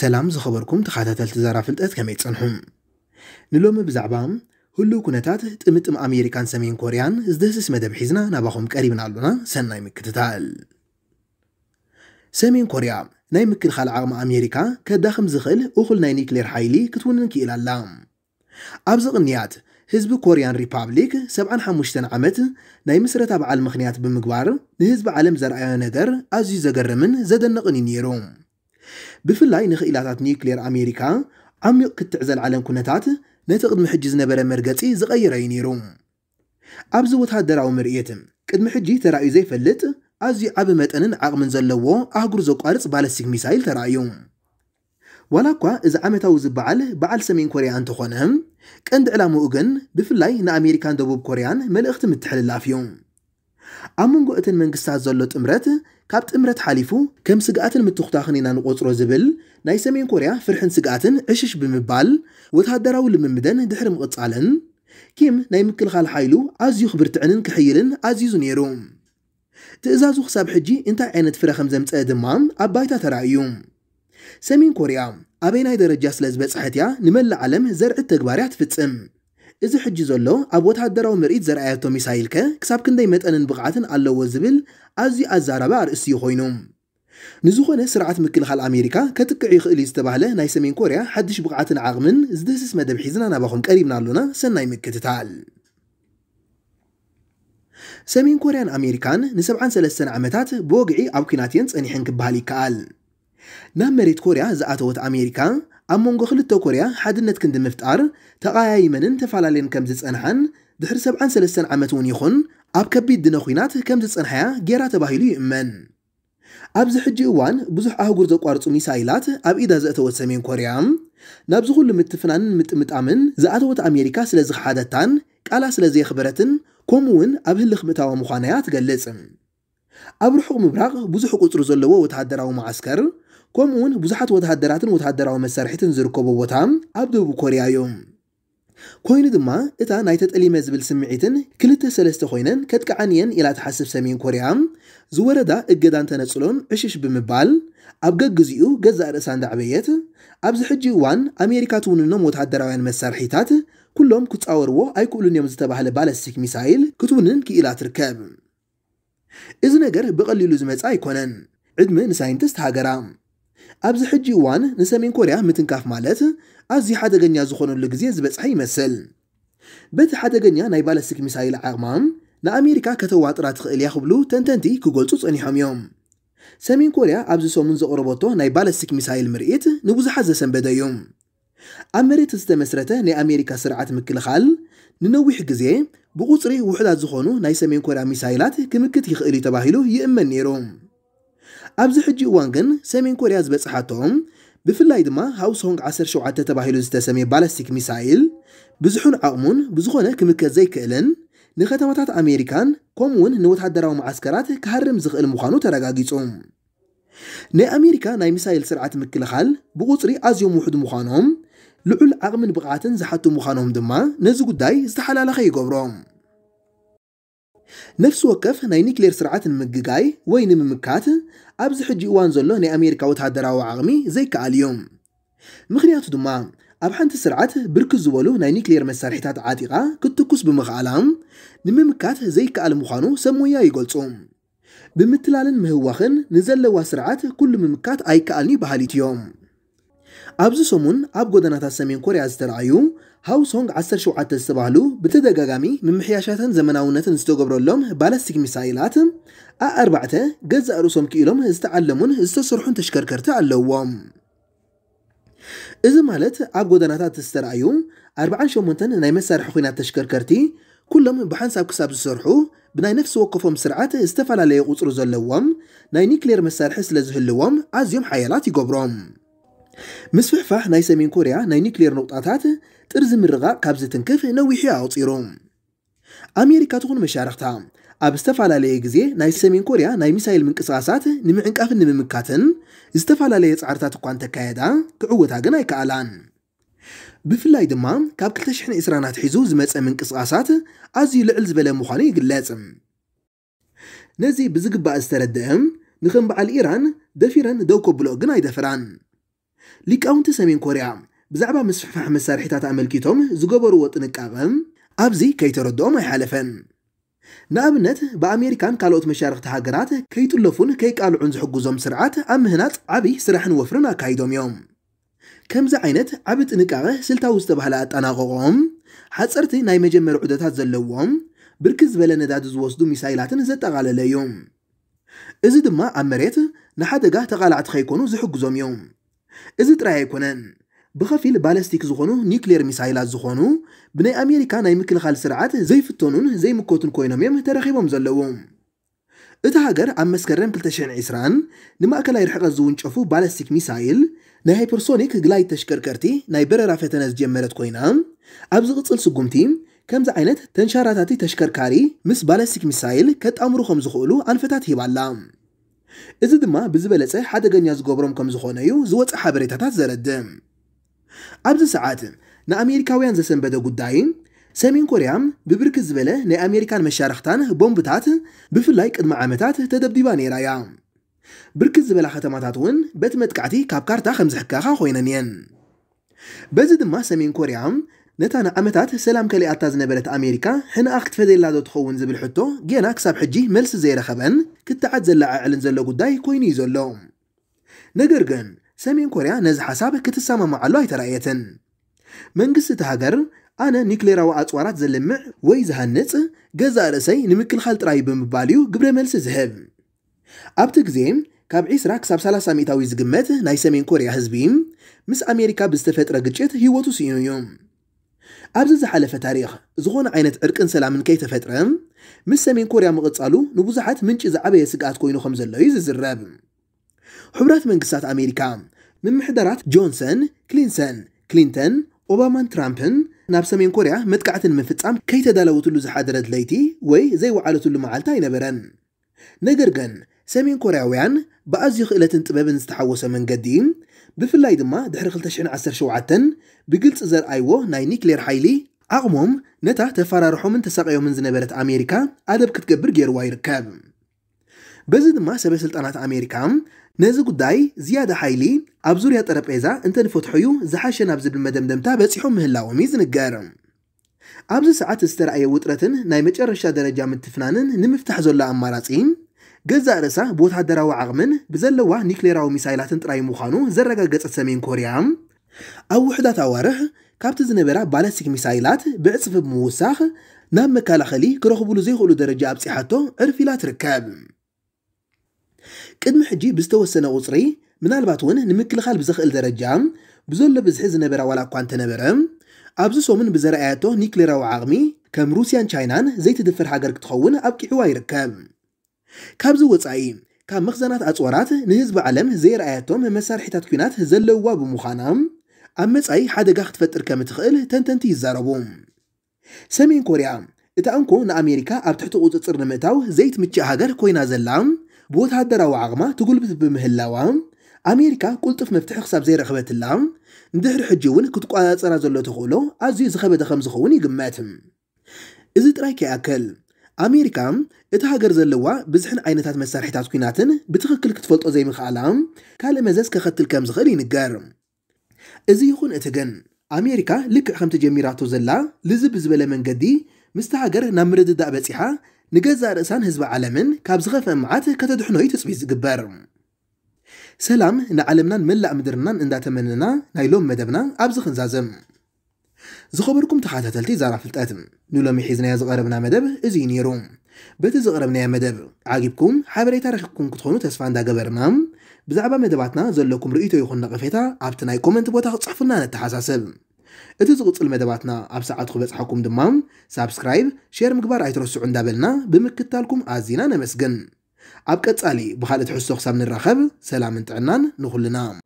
ሰላም ዝኸበርኩም ተኸታተልቲ ዛራ ፍልጠት ከመይ ፀንሑ ንሎሚ ብዛዕባ ህሉው ኩነታት ጥምጥም ኣሜሪካን ሰሜን ኮርያን ዝደስስ መደብ ሒዝና ናባኹም ቀሪብና ኣሉና ሰናይ ምክትታል ሰሜን ኮርያ ናይ ምክልኻል ዓቕሚ ኣሜሪካ ከዳኽም ዝኽእል እኹል ናይ ኒክሌር ሓይሊ ክትውንን ክኢል ኣላ ኣብዚ ቕንያት ህዝቢ ኮርያን ሪፓብሊክ 75 ዓመት ናይ ምስረታ በዓል ምኽንያት ብምግባር ንህዝቢ ዓለም ዘርኣዮ ነገር ኣዝዩ ዘገርምን ዘደንቕን እዩ ነይሩ ብፍላይ ንኽኢላታት ኒውክሌር ኣሜሪካ ዓሚቕ ክትዕዘል ዓለም ኩነታት ነቲ ቅድሚ ሕጂ ዝነበረ መርገፂ ዝቐይረ እዩ ነይሩ ኣብዚ ወታደራዊ ምርኢት ቅድሚ ሕጂ ተራእዩ ዘይፈልጥ ኣዝዩ ዓብ መጠንን ዓቕምን ዘለዎ ኣህጉር ዘቋርፅ ባለስቲክ ሚሳይል ተራእዩ ዋላ እኳ እዚ ዓመታዊ ዝበዓል በዓል ሰሜን ኮርያ እንተኾነ ቀንዲ ዕላምኡ ግን ብፍላይ ንኣሜሪካን ደቡብ ኮርያን መልእኽቲ ምትሕልላፍ እዩ أمونغو أتن من قصات زلط إمرت كابت إمرت حليفو كم سقات إنان قطر وزبل ناي سمين كوريا فرحن سقات عشش بمبال وتها وتهدراو لممدن دحر مقطعلن كيم ناي مكل خال حايلو أزيو خبرتعنن كحيلن أزيزو نيرو تأزازو خساب حجي انتا عينت فرخم زمت أدمام أبايتا ترايو سمين كوريا أبيناي درجة سلزبت صحتيا نمل العالم زرع التقباريات في تسم እዚ ሕጂ ዘሎ ኣብ ወታደራዊ ምርኢት ዘርኣያቶ ሚሳይል ከ ክሳብ ክንደይ መጠንን ብቕዓትን ኣለዎ ዝብል ኣዝዩ ኣዛራባ ኣርእስዩ ኮይኑ ንዝኾነ ስርዓት ምክልኻል ኣሜሪካ ከጥቅዕ ይኽእል እዩ ዝተባህለ ናይ ሰሜን ኮርያ ሓድሽ ብቕዓትን ዓቕምን ዝደስስ መደብ ሒዝና ናባኹም ቀሪብና ኣሎና ሰናይ ምክትታል ሰሜን ኮርያን ኣሜሪካን ን73 ዓመታት ብወግዒ ኣብ ኩናት እየን ጸኒሐን ክበሃል ይከኣል ናብ መሬት ኮርያ ዝኣተወት ኣሜሪካ ኣብ መንጎ ክልተ ኮርያ ሓድነት ክንዲ ምፍጣር ተቓያይመንን ተፈላለየን ከም ዝፀንሐን ድሕሪ 73 ዓመት እውን ይኹን ኣብ ከቢድ ድነ ኩናት ከም ዝፀንሐያ ጌራ ተባሂሉ ይእመን ኣብዚ ሕጂ እዋን ብዙሕ ኣህጉር ዘቋርፁ ሚሳይላት ኣብ ኢዳ ዘእተወት ሰሜን ኮርያ ናብዚ ኩሉ ምትፍናንን ምጥምጣምን ዝኣተወት ኣሜሪካ ስለ ዝኸሓደታን ቃላ ስለ ዘየኽበረትን ከምኡ እውን ኣብ ህልኽ ምእታዋ ምዃናያ ትገልጽ ኣብ ርሑቕ ምብራቕ ብዙሕ ቁፅሪ ዘለዎ ወተሃደራዊ ማዓስከር ከምኡውን ብዙሓት ወተሃደራትን ወተሃደራዊ መሳርሒትን ዝርከቦ ቦታ ኣብ ደቡብ ኮርያ እዮም ኮይኑ ድማ እታ ናይ ተጠሊመ ዝብል ስምዒትን ክልተ ሰለስተ ኮይነን ከጥቃዓንየን ኢላ ተሓስብ ሰሜን ኮርያ ዝወረዳ እገዳን ተነፅሎን ዕሽሽ ብምባል ኣብ ገግዚኡ ገዛእ ርእሳ እንዳዕበየት ኣብዚ ሕጂ እዋን ኣሜሪካ ትውንኖም ወተሃደራውያን መሳርሒታት ኩሎም ክፃወርዎ ኣይክእሉን እዮም ዝተባህለ ባለስቲክ ሚሳይል ክትውንን ክኢላ ትርከብ እዚ ነገር ብቐሊሉ ዝመፅእ ኣይኮነን ዕድሚ ንሳይንቲስት ሃገራ ኣብዚ ሕጂ እዋን ንሰሜን ኮርያ ምትንካፍ ማለት ኣዝዩ ሓደገኛ ዝኾነሉ ግዜ ዝበፅሐ ይመስል በቲ ሓደገኛ ናይ ባለስቲክ ሚሳይል ዓቕማ ንኣሜሪካ ከተዋጥራ ትኽእል እያ ክብሉ ተንተንቲ ክገልጹ ጸኒሖም እዮም ሰሜን ኮርያ ኣብዚ ሰሙን ዘቕረበቶ ናይ ባለስቲክ ሚሳይል ምርኢት ንብዙሓት ዘሰንበደ እዩ ኣብ መሬት ዝተመስረተ ናይ ኣሜሪካ ስርዓት ምክልኻል ንነዊሕ ግዜ ብቁፅሪ ውሕዳት ዝኾኑ ናይ ሰሜን ኮርያ ሚሳይላት ክምክት ይኽእል እዩ ተባሂሉ ይእመን ነይሩ ابزح جي وانغن سمين كوريا زبس حاتهم بفلايد ما هاو سونغ عسر شو عطا تباهيلو زتسمي بالاستيك ميسايل بزحون عقمون بزخونة كمكة زي كألن نختمتات أمريكان كومون نوت حدراو معسكرات كهرم زغ المخانو تراغاقيتهم ني أمريكا ناي ميسايل سرعة مكلخال بغوطري أزيو موحد مخانهم لعل عقمن بغعاتن زحاتو مخانهم دما نزقو داي زتحالا لخي يقبروهم ነፍሲ ወከፍ ናይ ኒክሌር ስርዓት ንምግጋይ ወይ ንምምካት ኣብዚ ሕጂ እዋን ዘሎ ናይ ኣሜሪካ ወተሃደራዊ ዓቕሚ ዘይከኣል እዮም ምክንያቱ ድማ ኣብ ሓንቲ ስርዓት ብርክት ዝበሉ ናይ ኒክሌር መሳርሒታት ዓጢቓ ክትኩስ ብምኽኣላ ንምምካት ዘይከኣል ምዃኑ ሰብ ሞያ ይገልጹ ብምትላልን ምህዋኽን ንዘለዋ ስርዓት ኩሉ ምምካት ኣይከኣልኒ ባህሊት እዮም ኣብዚ ሰሙን ኣብ ጎደናታት ሰሜን ኮርያ ዝተረኣዩ ሃውሶንግ 107 ዝተባህሉ ብተደጋጋሚ ምምሕያሻትን ዘመናውነትን ዝተገብረሎም ባላስቲክ ሚሳይላት ኣኣርባዕተ ገዛ ርእሶም ክኢሎም ዝተዓለሙን ዝተሰርሑን ተሽከርከርቲ ኣለዎም እዚ ማለት ኣብ ጎደናታት ዝተረኣዩ 48 ናይ መሳርሒ ኩናት ተሽከርከርቲ ኩሎም ብሓንሳብ ክሳብ ዝሰርሑ ብናይ ነፍሲ ወከፎም ስርዓት ዝተፈላለየ ቁፅሪ ዘለዎም ናይ ኒክሌር መሳርሒ ስለ ዝህልዎም ኣዝዮም ሓያላት ይገብሮም ምስ ፍሕፋሕ ናይ ሰሜን ኮርያ ናይ ኒክሌር ነቑጣታት ጥርዚ ምርቓቕ ካብ ዝትንክፍ ነዊሑ ኣውፂሩ ኣሜሪካ ትኹን መሻርክታ ኣብ ዝተፈላለየ ግዜ ናይ ሰሜን ኮርያ ናይ ሚሳይል ምንቅስቃሳት ንምዕንቃፍን ንምምካትን ዝተፈላለየ ፃዕርታት እኳ እንተካየዳ ክዕወታ ግን ኣይከኣላን ብፍላይ ድማ ካብ 2020 ሒዙ ዝመፀ ምንቅስቃሳት ኣዝዩ ልዕል ዝበለ ምዃኑ ይግለጽ ነዚ ብዝግባእ ዝተረድአ ንከም በዓል ኢራን ደፊረን ደው ከብሎ ግን ኣይደፍራን ሊቃውንቲ ሰሜን ኮርያ ብዛዕባ ምስፍሕፋሕ መሳርሒታት ኣመልኪቶም ዝገበርዎ ጥንቃቐ ኣብዚ ከይተረድኦም ኣይሓለፈን ንኣብነት ብኣሜሪካን ካልኦት መሻርክቲ ሃገራት ከይጥለፉን ከይቃልዑን ዝሕግዞም ስርዓት ኣብ ምህናፅ ዓብይ ስራሕን ወፍርን ኣካይዶም እዮም ከምዚ ዓይነት ዓብ ጥንቃቐ ስልታዊ ዝተባህለ ኣጠናቐቖም ሓፀርቲ ናይ መጀመሪ ዑደታት ዘለዎም ብርክ ዝበለ ነዳዲ ዝወስዱ ሚሳይላትን ዘጠቓለለ እዩ እዚ ድማ ኣብ መሬት ንሓደጋ ተቓላዕቲ ከይኮኑ ዝሕግዞም እዮም እዚ ጥራይ ኣይኮነን ብኸፊል ባለስቲክ ዝኾኑ ኒውክሌር ሚሳይላት ዝኾኑ ብናይ ኣሜሪካ ናይ ምክልኻል ስርዓት ዘይፍተኑን ዘይምከቱን ኮይኖም እዮም ተረኺቦም ዘለዉ እቲ ሃገር ኣብ መስከረም 220 ንማእከላይ ርሕቐት ዝውንጨፉ ባለስቲክ ሚሳይል ናይ ሃይፐርሶኒክ ግላይ ተሽከርከርቲ ናይ በረራ ፈተነ ዝጀመረት ኮይና ኣብ ዝቕፅል ስጉምቲ ከምዚ ዓይነት ተንሻራታቲ ተሽከርካሪ ምስ ባለስቲክ ሚሳይል ከጣምሩ ከም ዝኽእሉ ኣንፈታት ሂባላ እዚ ድማ ብዝበለፀ ሓደገኛ ዝገብሮም ከም ዝኾነ እዩ ዝወፅእ ሓበሬታታት ዘረድም ኣብዚ ሰዓት ንኣሜሪካውያን ዘሰንበደ ጉዳይ ሰሜን ኮርያ ብብርክት ዝበለ ናይ ኣሜሪካን መሻርክታን ቦምብታት ብፍላይ ቅድሚ ዓመታት ተደብዲባ ነይራ እያ ብርክት ዝበላ ከተማታት እውን በቲ መጥቃዕቲ ካብ ካርታ ከም ዝሕከኻ ኮይነን እየን በዚ ድማ ሰሜን ኮርያ نتانا امتات سلام كلي أتاز نبلت أمريكا حنا أخت فدي لا تخون زبل حتو جينا كساب حجي ملس زي رخبن كنت عاد زلا عالن زلا قداي كويني زلوم نقرقن سامين كوريا نز حساب كتسامة مع الله ترايتن من قصة هاجر أنا نيكلي راو أتوارات زلمع ويز هنت جزا رسي نمكن خالت راي بمباليو قبل ملس زهب أبتك زيم كاب عيسرا كساب سالة ساميتاوي زقمت ناي سامين كوريا هزبيم مس أمريكا بستفت رقجت هيوتو سينو يوم ኣብዚ ዝሓለፈ ታሪክ ዝኾነ ዓይነት ዕርቅን ሰላምን ከይተፈጥረ ምስ ሰሜን ኮርያ ምቕፃሉ ንብዙሓት ምንጪ ዝዓበየ ስግኣት ኮይኑ ከም ዘሎ እዩ ዝዝረብ ሕቡራት መንግስታት ኣሜሪካ ምምሕደራት ጆንሰን ክሊንሰን ክሊንተን ኦባማን ትራምፕን ናብ ሰሜን ኮርያ መጥቃዕትን ምፍፃም ከይተዳለወትሉ ዝሓደረት ለይቲ ወይ ዘይወዓለትሉ መዓልቲ ኣይነበረን ነገር ግን سمين كوريويان بأزيو خيلة انتباب نستحوسة من قديم بفلاي دما دحر خلتشعن عسر شوعة بقلت ازر ايوو ناي نيكلير حيلي أغموم نتا تفارا رحو من تساقيو من زنبرت أمريكا أدب كتقبر جير واير كاب بزد ما سبي سلطانات أمريكا نازو قداي زيادة حيلي أبزوريا طرب إيزا انت نفوتحيو زحاشي نابز بالمدم دمتا بسيحو مهلا وميزن القارم أبزو ساعات استرعي وطرتن نايمج الرشادة رجام التفنانن نمفتح زولا أمارات إيم ገዛ ርእሳ ብወታደራዊ ዓቕምን ብዘለዋ ኒክሌራዊ ሚሳይላትን ጥራይ ምዃኑ ዘረጋገፀት ሰሜን ኮርያ ኣብ ውሕዳት ኣዋርሕ ካብቲ ዝነበራ ባላስቲክ ሚሳይላት ብዕፅፊ ብምውሳኽ ናብ መከላኸሊ ክረኽብሉ ዘይኽእሉ ደረጃ ኣብፂሓቶ ዕርፊላ ትርከብ ቅድሚ ሕጂ ብዝተወሰነ ቁፅሪ ምናልባት እውን ንምክልኻል ብዝኽእል ደረጃ ብዘሎ ብዝሒ ዝነበራ ዋላ እኳ እንተነበረ ኣብዚ ሶምን ብዘረኣያቶ ኒክሌራዊ ዓቕሚ ከም ሩስያን ቻይናን ዘይትድፍር ሃገር ክትኸውን ኣብቂዕዋ ይርከብ ካብዚ ወፃኢ ካብ መኽዘናት ኣፅዋራት ንህዝቢ ዓለም ዘይረኣያቶም መሳርሒታት ኩናት ዘለውዋ ብምዃና ኣብ መጻኢ ሓደጋ ክትፈጥር ከም እትኽእል ተንተንቲ ይዛረቡ ሰሜን ኮርያ እታ እንኮ ንኣሜሪካ ኣብ ትሕቲ ቁፅፅር ንምእታው ዘይትምችእ ሃገር ኮይና ዘላ ብወታደራዊ ዓቕማ ትጉልብት ብምህላዋ ኣሜሪካ ቁልጡፍ መፍትሒ ክሳብ ዘይረኽበትላ ንድሕሪ ሕጂ እውን ክትቋፃፀራ ዘሎ ተኽእሎ ኣዝዩ ዝኸበደ ከም ዝኸውን ይግመት እዚ ጥራይ ከይኣከል ኣሜሪካ እቲ ሃገር ዘለዋ ብዝሕን ዓይነታት መሳርሒታት ኩናትን ብትኽክል ክትፈልጦ ዘይምኽኣላ ካልእ መዘዝ ከኸትል ከም ዝኽእል ይንገር እዚ ይኹን እቲ ግን ኣሜሪካ ልክዕ ከምቲ ጀሚራቶ ዘላ ልዝብ ዝበለ መንገዲ ምስቲ ሃገር ናብ ምርድዳእ በፂሓ ንገዛእ ርእሳን ህዝቢ ዓለምን ካብ ዝኸፍአ መዓት ከተድሕኖ እዩ ትፅቢት ዝግበር ሰላም ንዓለምናን መላእ ምድርናን እንዳተመንና ናይሎም መደብና ኣብዚ ክንዛዝም ዝኸበርኩም ተኸታተልቲ ዛራ ፍልጠት ንሎሚ ሒዝናዮ ዝቐረብና መደብ እዙይ ነይሩ በቲ ዝቐረብናዮ መደብ ዓጊብኩም ሓበሬታ ረክብኩም ክትኾኑ ተስፋ እንዳገበርና ብዛዕባ መደባትና ዘለኩም ርእቶ ይኹን ነቐፌታ ኣብቲ ናይ ኮመንት ቦታ ክፅሕፉና ነተሓሳስብ እቲ ዝቕፅል መደባትና ኣብ ሰዓት ክበፅሐኩም ድማ ሳብስክራይብ ሼር ምግባር ኣይትረስዑ እንዳበልና ብምክታልኩም ኣዝና ነመስግን ኣብ ቀጻሊ ብካልእ ትሕሶ ክሳብ ንራኸብ ሰላምን ጥዕናን ንኹልና